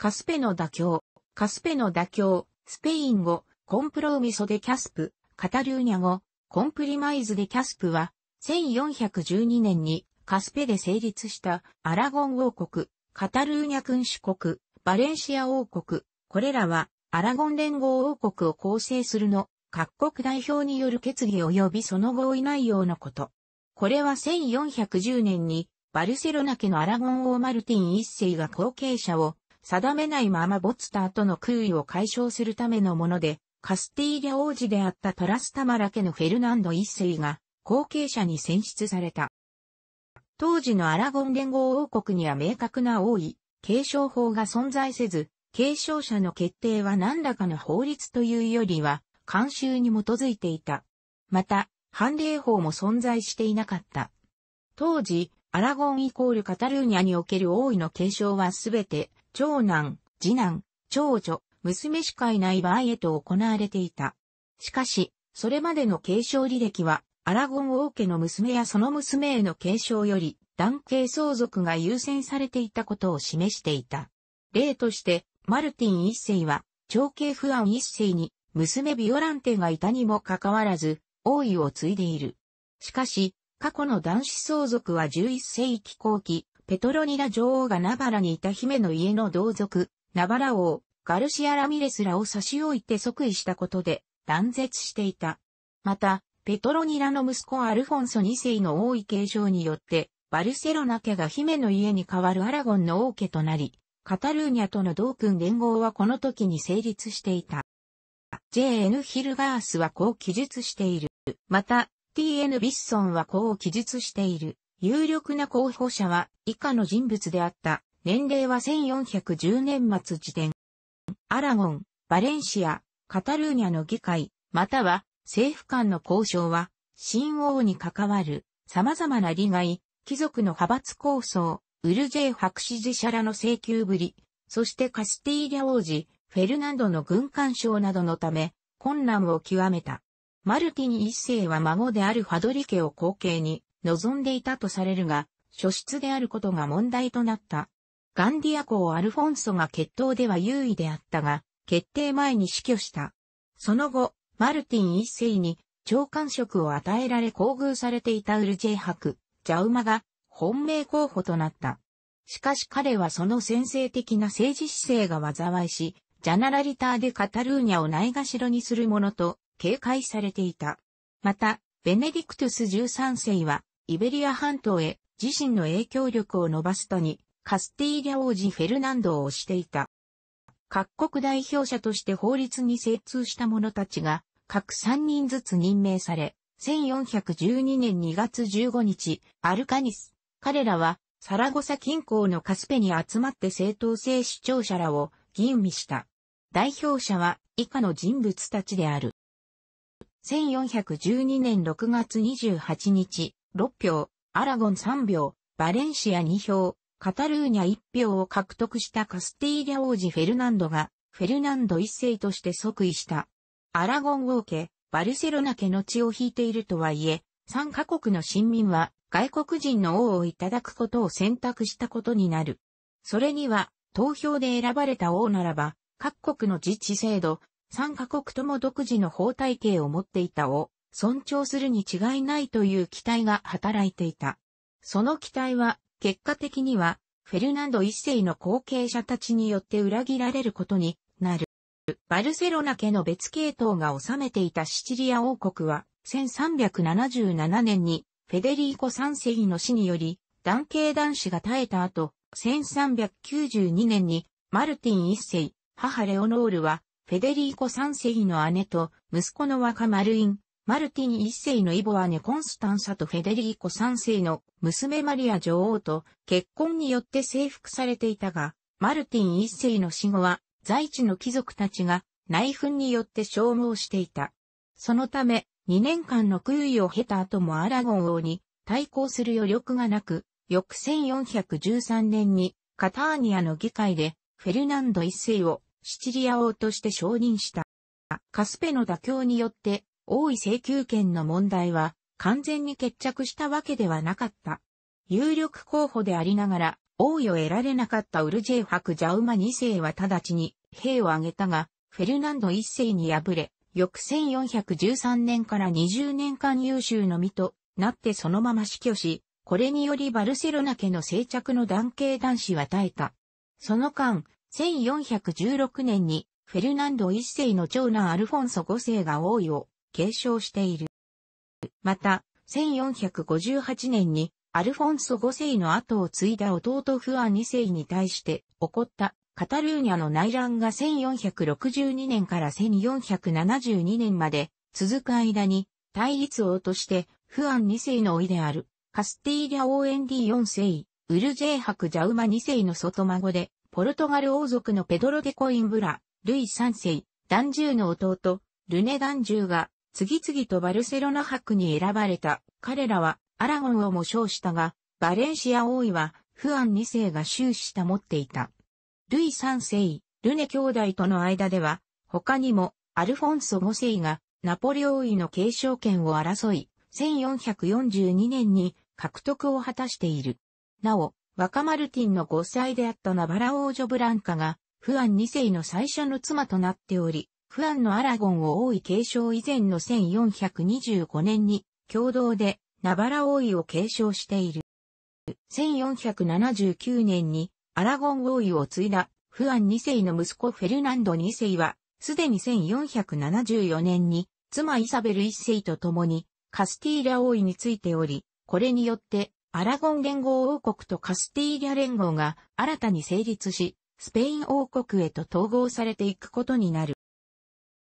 カスペの妥協、カスペの妥協、スペイン語、コンプローミソでキャスプ、カタルーニャ語、コンプリマイズでキャスプは、1412年にカスペで成立したアラゴン王国、カタルーニャ君主国、バレンシア王国、これらはアラゴン連合王国を構成するの各国代表による決議及びその合意内容のこと。これは1410年にバルセロナ家のアラゴン王マルティン一世が後継者を定めないままボツターとの空位を解消するためのもので、カスティーリャ王子であったトラスタマラ家のフェルナンド一世が後継者に選出された。当時のアラゴン連合王国には明確な王位、継承法が存在せず、継承者の決定は何らかの法律というよりは、慣習に基づいていた。また、判例法も存在していなかった。当時、アラゴンイコールカタルーニャにおける王位の継承はすべて長男、次男、長女、娘しかいない場合へと行われていた。しかし、それまでの継承履歴は、アラゴン王家の娘やその娘への継承より、男系相続が優先されていたことを示していた。例として、マルティン一世は、長兄不安一世に、娘ビオランテがいたにもかかわらず、王位を継いでいる。しかし、過去の男子相続は11世紀後期、ペトロニラ女王がナバラにいた姫の家の同族、ナバラ王、ガルシア・ラミレスらを差し置いて即位したことで断絶していた。また、ペトロニラの息子アルフォンソ2世の王位継承によって、バルセロナ家が姫の家に代わるアラゴンの王家となり、カタルーニャとの同君連合はこの時に成立していた。J.N. ヒルガースはこう記述している。また、T.N. ビッソンはこう記述している。有力な候補者は以下の人物であった。年齢は1410年末時点。アラゴン、バレンシア、カタルーニャの議会、または政府間の交渉は、新王に関わる様々な利害、貴族の派閥構想、ウルジェイ博士寺社らの請求ぶり、そしてカスティーリャ王子、フェルナンドの軍艦賞などのため、困難を極めた。マルティン一世は孫であるファドリ家を後継に、望んでいたとされるが、初出であることが問題となった。ガンディア公アルフォンソが決闘では優位であったが、決定前に死去した。その後、マルティン一世に長官職を与えられ厚遇されていたウルジェイ博、ジャウマが本命候補となった。しかし彼はその先制的な政治姿勢が災いし、ジャナラリターでカタルーニャをないがしろにするものと警戒されていた。また、ベネディクトゥス13世はイベリア半島へ自身の影響力を伸ばすとに、カスティーリャ王子フェルナンドを推していた。各国代表者として法律に精通した者たちが、各3人ずつ任命され、1412年2月15日、アルカニス。彼らは、サラゴサ近郊のカスペに集まって正当性主張者らを吟味した。代表者は以下の人物たちである。1412年6月28日、6票、アラゴン3票、バレンシア2票、カタルーニャ1票を獲得したカスティーリャ王子フェルナンドが、フェルナンド一世として即位した。アラゴン王家、バルセロナ家の血を引いているとはいえ、3カ国の新民は外国人の王をいただくことを選択したことになる。それには、投票で選ばれた王ならば、各国の自治制度、3カ国とも独自の法体系を持っていた王、尊重するに違いないという期待が働いていた。その期待は、結果的には、フェルナンド一世の後継者たちによって裏切られることになる。バルセロナ家の別系統が治めていたシチリア王国は、1377年にフェデリーコ三世の死により、男系男子が絶えた後、1392年にマルティン一世、母レオノールは、フェデリーコ三世の姉と息子の若マルイン、マルティン一世のイボアネ・コンスタンサとフェデリーコ三世の娘マリア女王と結婚によって征服されていたが、マルティン一世の死後は、在地の貴族たちが内紛によって消耗していた。そのため、2年間の空位を経た後もアラゴン王に対抗する余力がなく、翌1413年にカターニアの議会でフェルナンド一世をシチリア王として承認した。カスペの妥協によって王位請求権の問題は完全に決着したわけではなかった。有力候補でありながら、王位を得られなかったウルジェイク・ジャウマ2世は直ちに兵を挙げたが、フェルナンド1世に敗れ、翌1413年から20年間優秀の身となってそのまま死去し、これによりバルセロナ家の生着の男系男子は耐えた。その間、1416年にフェルナンド1世の長男アルフォンソ5世が王位を継承している。また、1458年にアルフォンソ5世の後を継いだ弟フアン2世に対して起こったカタルーニャの内乱が1462年から1472年まで続く間に対立王としてフアン2世のいであるカスティーリャオーエンディ4世、ウルジェーハクジャウマ2世の外孫でポルトガル王族のペドロ・デ・コインブラ、ルイ3世、ダンジューの弟、ルネ・ダンジューが次々とバルセロナ博に選ばれた。彼らはアラゴンをも称したが、バレンシア王位はフアン2世が終始保っていた。ルイ3世、ルネ兄弟との間では、他にもアルフォンソ5世がナポレ王位の継承権を争い、1442年に獲得を果たしている。なお、若マルティンの5歳であったナバラ王女ブランカが、フアン2世の最初の妻となっており、フアンのアラゴンを王位継承以前の1425年に共同でナバラ王位を継承している。1479年にアラゴン王位を継いだフアン2世の息子フェルナンド2世は、すでに1474年に妻イサベル1世と共にカスティーリャ王位についており、これによってアラゴン連合王国とカスティーリャ連合が新たに成立し、スペイン王国へと統合されていくことになる。